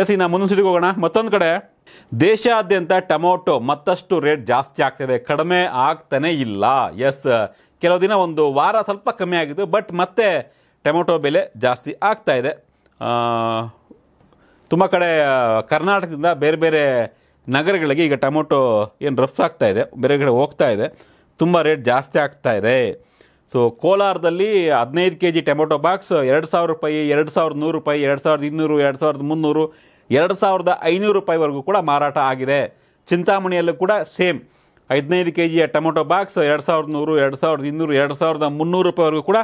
S ಇನ್ನು ಮುಂದಿನ ಸಿಟಿಗೆ ಹೋಗೋಣ ಮತ್ತೊಂದು ಕಡೆ ದೇಶಾದ್ಯಂತ ಟೊಮೊಟೊ ಮತ್ತಷ್ಟು ರೇಟ್ ಜಾಸ್ತಿ ಆಗ್ತಿದೆ ಕಡಿಮೆ ಆಗ್ತಾನೇ ಇಲ್ಲ ಎಸ್ ಕೆಲವು ದಿನ ಒಂದು ವಾರ ಸ್ವಲ್ಪ ಕಮ್ಮಿ ಆಗಿದ್ದು ಬಟ್ ಮತ್ತೆ ಟೊಮೊಟೊ ಬೆಲೆ ಜಾಸ್ತಿ ಆಗ್ತಾ ಇದೆ ತುಂಬ ಕಡೆ ಕರ್ನಾಟಕದಿಂದ ಬೇರೆ ಬೇರೆ ನಗರಗಳಿಗೆ ಈಗ ಟೊಮೊಟೊ ಏನು ರಫ್ತಾಗ್ತಾ ಇದೆ ಬೇರೆ ಕಡೆ ಹೋಗ್ತಾ ಇದೆ ತುಂಬ ರೇಟ್ ಜಾಸ್ತಿ ಆಗ್ತಾ ಇದೆ ಸೊ ಕೋಲಾರದಲ್ಲಿ ಹದಿನೈದು ಕೆ ಜಿ ಟೊಮೊಟೊ ಬಾಕ್ಸ್ ಎರಡು ಸಾವಿರ ರೂಪಾಯಿ ಎರಡು ಸಾವಿರದ ನೂರು ರೂಪಾಯಿ ಎರಡು ಸಾವಿರದ ಇನ್ನೂರು ಎರಡು ಸಾವಿರದ ಮುನ್ನೂರು ಎರಡು ಸಾವಿರದ ಐನೂರು ರೂಪಾಯಿವರೆಗೂ ಕೂಡ ಮಾರಾಟ ಆಗಿದೆ ಚಿಂತಾಮಣಿಯಲ್ಲೂ ಕೂಡ ಸೇಮ್ ಹದಿನೈದು ಕೆ ಜಿಯ ಟೊಮೊಟೊ ಬಾಕ್ಸ್ ಎರಡು ಸಾವಿರದ ನೂರು ಎರಡು ಸಾವಿರದ ಇನ್ನೂರು ಎರಡು ಸಾವಿರದ ಮುನ್ನೂರು ರೂಪಾಯಿವರೆಗೂ ಕೂಡ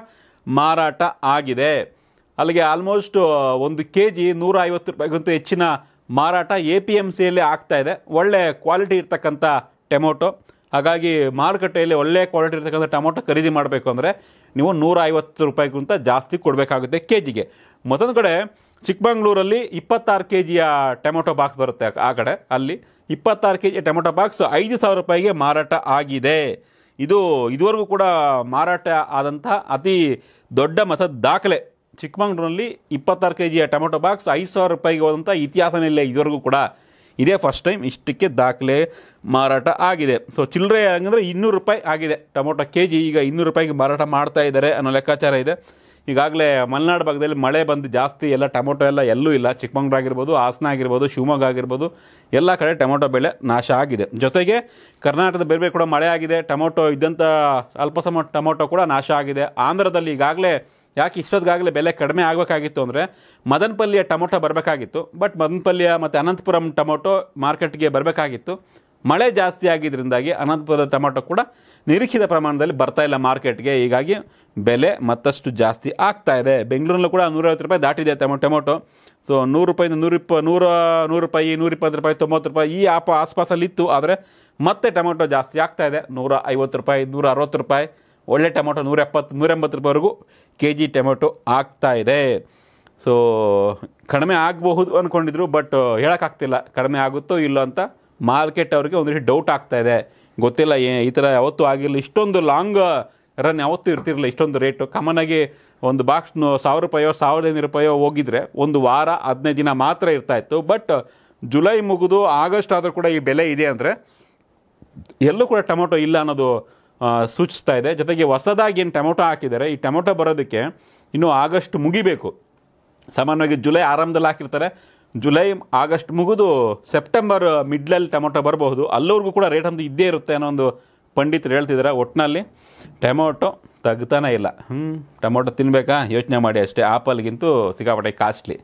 ಮಾರಾಟ ಆಗಿದೆ ಅಲ್ಲಿಗೆ ಆಲ್ಮೋಸ್ಟ್ ಒಂದು ಕೆ ಜಿ ನೂರ ಐವತ್ತು ರೂಪಾಯಿಗಿಂತ ಹೆಚ್ಚಿನ ಮಾರಾಟ ಎ ಪಿ ಎಮ್ ಸಿಯಲ್ಲಿ ಆಗ್ತಾಯಿದೆ ಒಳ್ಳೆ ಕ್ವಾಲಿಟಿ ಇರ್ತಕ್ಕಂಥ ಟೊಮೊಟೊ ಹಾಗಾಗಿ ಮಾರುಕಟ್ಟೆಯಲ್ಲಿ ಒಳ್ಳೆಯ ಕ್ವಾಲಿಟಿ ಇರ್ತಕ್ಕಂಥ ಟೊಮೊಟೊ ಖರೀದಿ ಮಾಡಬೇಕು ಅಂದರೆ ನೀವು ನೂರ ಐವತ್ತು ರೂಪಾಯಿಗಿಂತ ಜಾಸ್ತಿ ಕೊಡಬೇಕಾಗುತ್ತೆ ಕೆ ಜಿಗೆ ಮತ್ತೊಂದು ಕಡೆ ಚಿಕ್ಕಮಂಗ್ಳೂರಲ್ಲಿ ಇಪ್ಪತ್ತಾರು ಕೆ ಜಿಯ ಟೊಮೊಟೊ ಬಾಕ್ಸ್ ಬರುತ್ತೆ ಆ ಕಡೆ ಅಲ್ಲಿ ಇಪ್ಪತ್ತಾರು ಕೆ ಜಿ ಟೊಮೊಟೊ ಬಾಕ್ಸ್ ಐದು ಸಾವಿರ ರೂಪಾಯಿಗೆ ಮಾರಾಟ ಆಗಿದೆ ಇದು ಇದುವರೆಗೂ ಕೂಡ ಮಾರಾಟ ಆದಂಥ ಅತಿ ದೊಡ್ಡ ಮತದ ದಾಖಲೆ ಚಿಕ್ಕಮಗಳೂರಿನಲ್ಲಿ ಇಪ್ಪತ್ತಾರು ಕೆ ಜಿಯ ಟೊಮೊಟೊ ಬಾಕ್ಸ್ ಐದು ಸಾವಿರ ರೂಪಾಯಿಗೆ ಹೋದಂಥ ಇತಿಹಾಸನೇ ಇಲ್ಲ ಇದುವರೆಗೂ ಕೂಡ ಇದೇ ಫಸ್ಟ್ ಟೈಮ್ ಇಷ್ಟಕ್ಕೆ ದಾಖಲೆ ಮಾರಾಟ ಆಗಿದೆ ಸೊ ಚಿಲ್ಲರೆ ಹಂಗಂದರೆ ಇನ್ನೂರು ರೂಪಾಯಿ ಆಗಿದೆ ಟೊಮೊಟೊ ಕೆ ಜಿ ಈಗ ಇನ್ನೂರು ರೂಪಾಯಿಗೆ ಮಾರಾಟ ಮಾಡ್ತಾ ಇದ್ದಾರೆ ಅನ್ನೋ ಲೆಕ್ಕಾಚಾರ ಇದೆ ಈಗಾಗಲೇ ಮಲೆನಾಡು ಭಾಗದಲ್ಲಿ ಮಳೆ ಬಂದು ಜಾಸ್ತಿ ಎಲ್ಲ ಟೊಮೊಟೊ ಎಲ್ಲ ಎಲ್ಲೂ ಇಲ್ಲ ಚಿಕ್ಕಮಂಗ್ಳೂರು ಆಗಿರ್ಬೋದು ಹಾಸನ ಆಗಿರ್ಬೋದು ಶಿವಮೊಗ್ಗ ಆಗಿರ್ಬೋದು ಎಲ್ಲ ಕಡೆ ಟೊಮೊಟೊ ಬೆಳೆ ನಾಶ ಆಗಿದೆ ಜೊತೆಗೆ ಕರ್ನಾಟಕದ ಬೇರೆ ಬೇರೆ ಕೂಡ ಮಳೆ ಆಗಿದೆ ಟೊಮೊಟೊ ಇದ್ದಂಥ ಅಲ್ಪ ಸಮ ಟೊಮೊಟೊ ಕೂಡ ನಾಶ ಆಗಿದೆ ಆಂಧ್ರದಲ್ಲಿ ಈಗಾಗಲೇ ಯಾಕೆ ಇಷ್ಟೊತ್ತಿಗಾಗಲೇ ಬೆಲೆ ಕಡಿಮೆ ಆಗಬೇಕಾಗಿತ್ತು ಅಂದರೆ ಮದನಪಲ್ಲಿಯ ಟೊಮೊಟೊ ಬರಬೇಕಾಗಿತ್ತು ಬಟ್ ಮದನಪಲ್ಲಿಯ ಮತ್ತು ಅನಂತಪುರಂ ಟೊಮೊಟೊ ಮಾರ್ಕೆಟ್ಗೆ ಬರಬೇಕಾಗಿತ್ತು ಮಳೆ ಜಾಸ್ತಿ ಆಗಿದ್ದರಿಂದಾಗಿ ಅನಂತಪುರದ ಟೊಮೊಟೊ ಕೂಡ ನಿರೀಕ್ಷಿತ ಪ್ರಮಾಣದಲ್ಲಿ ಬರ್ತಾ ಇಲ್ಲ ಮಾರ್ಕೆಟ್ಗೆ ಹೀಗಾಗಿ ಬೆಲೆ ಮತ್ತಷ್ಟು ಜಾಸ್ತಿ ಆಗ್ತಾ ಇದೆ ಬೆಂಗಳೂರಿನಲ್ಲೂ ಕೂಡ ನೂರೈವತ್ತು ರೂಪಾಯಿ ದಾಟಿದೆ ಟೊಮೊ ಟೊಮೊಟೊ ಸೊ ನೂರು ರೂಪಾಯಿಂದ ನೂರಿಪ್ಪ ನೂರ ನೂರು ರೂಪಾಯಿ ನೂರಿಪ್ಪತ್ತು ರೂಪಾಯಿ ತೊಂಬತ್ತು ರೂಪಾಯಿ ಈ ಆಪ ಆಸ್ಪಾಸಲ್ಲಿ ಇತ್ತು ಆದರೆ ಮತ್ತೆ ಟೊಮೊಟೊ ಜಾಸ್ತಿ ಆಗ್ತಾ ಇದೆ ನೂರ ಐವತ್ತು ರೂಪಾಯಿ ನೂರ ಅರವತ್ತು ರೂಪಾಯಿ ಒಳ್ಳೆ ಟೊಮೊಟೊ ನೂರ ಎಪ್ಪತ್ತು ನೂರ ಎಂಬತ್ತು ರೂಪಾಯಿವರೆಗೂ ಕೆ ಜಿ ಟೊಮೆಟೊ ಆಗ್ತಾಯಿದೆ ಸೊ ಕಡಿಮೆ ಆಗಬಹುದು ಅಂದ್ಕೊಂಡಿದ್ರು ಬಟ್ ಹೇಳೋಕ್ಕಾಗ್ತಿಲ್ಲ ಕಡಿಮೆ ಆಗುತ್ತೋ ಇಲ್ಲೋ ಅಂತ ಮಾರ್ಕೆಟ್ ಅವ್ರಿಗೆ ಒಂದು ರೀತಿ ಡೌಟ್ ಆಗ್ತಾಯಿದೆ ಗೊತ್ತಿಲ್ಲ ಏ ಈ ಥರ ಯಾವತ್ತೂ ಆಗಿರಲಿ ಇಷ್ಟೊಂದು ಲಾಂಗ್ ರನ್ ಯಾವತ್ತೂ ಇರ್ತಿರಲಿಲ್ಲ ಇಷ್ಟೊಂದು ರೇಟು ಆಗಿ ಒಂದು ಬಾಕ್ಸ್ ಸಾವಿರ ರೂಪಾಯೋ ಸಾವಿರದ ಐನೂರು ರೂಪಾಯೋ ಹೋಗಿದ್ರೆ ಒಂದು ವಾರ ಹದಿನೈದು ದಿನ ಮಾತ್ರ ಇರ್ತಾಯಿತ್ತು ಬಟ್ ಜುಲೈ ಮುಗಿದು ಆಗಸ್ಟ್ ಆದರೂ ಕೂಡ ಈ ಬೆಲೆ ಇದೆ ಅಂದರೆ ಎಲ್ಲೂ ಕೂಡ ಟೊಮೊಟೊ ಇಲ್ಲ ಅನ್ನೋದು ಸೂಚಿಸ್ತಾ ಇದೆ ಜೊತೆಗೆ ಹೊಸದಾಗಿ ಏನು ಟೊಮೊಟೊ ಹಾಕಿದ್ದಾರೆ ಈ ಟೊಮೊಟೊ ಬರೋದಕ್ಕೆ ಇನ್ನೂ ಆಗಸ್ಟ್ ಮುಗಿಬೇಕು ಸಾಮಾನ್ಯವಾಗಿ ಜುಲೈ ಆರಂಭದಲ್ಲಿ ಹಾಕಿರ್ತಾರೆ ಜುಲೈ ಆಗಸ್ಟ್ ಮುಗಿದು ಸೆಪ್ಟೆಂಬರ್ ಮಿಡ್ಲಲ್ಲಿ ಟೊಮೊಟೊ ಬರಬಹುದು ಅಲ್ಲವ್ರಿಗೂ ಕೂಡ ರೇಟ್ ಒಂದು ಇದ್ದೇ ಇರುತ್ತೆ ಅನ್ನೋ ಒಂದು ಪಂಡಿತರು ಹೇಳ್ತಿದ್ದಾರೆ ಒಟ್ಟಿನಲ್ಲಿ ಟೊಮೊಟೊ ತಗ್ತಾನೇ ಇಲ್ಲ ಹ್ಞೂ ಟೊಮೊಟೊ ತಿನ್ನಬೇಕಾ ಯೋಚನೆ ಮಾಡಿ ಅಷ್ಟೇ ಆ್ಯಪಲ್ಗಿಂತೂ ಸಿಗಾಪಟ್ಟೆ ಕಾಸ್ಟ್ಲಿ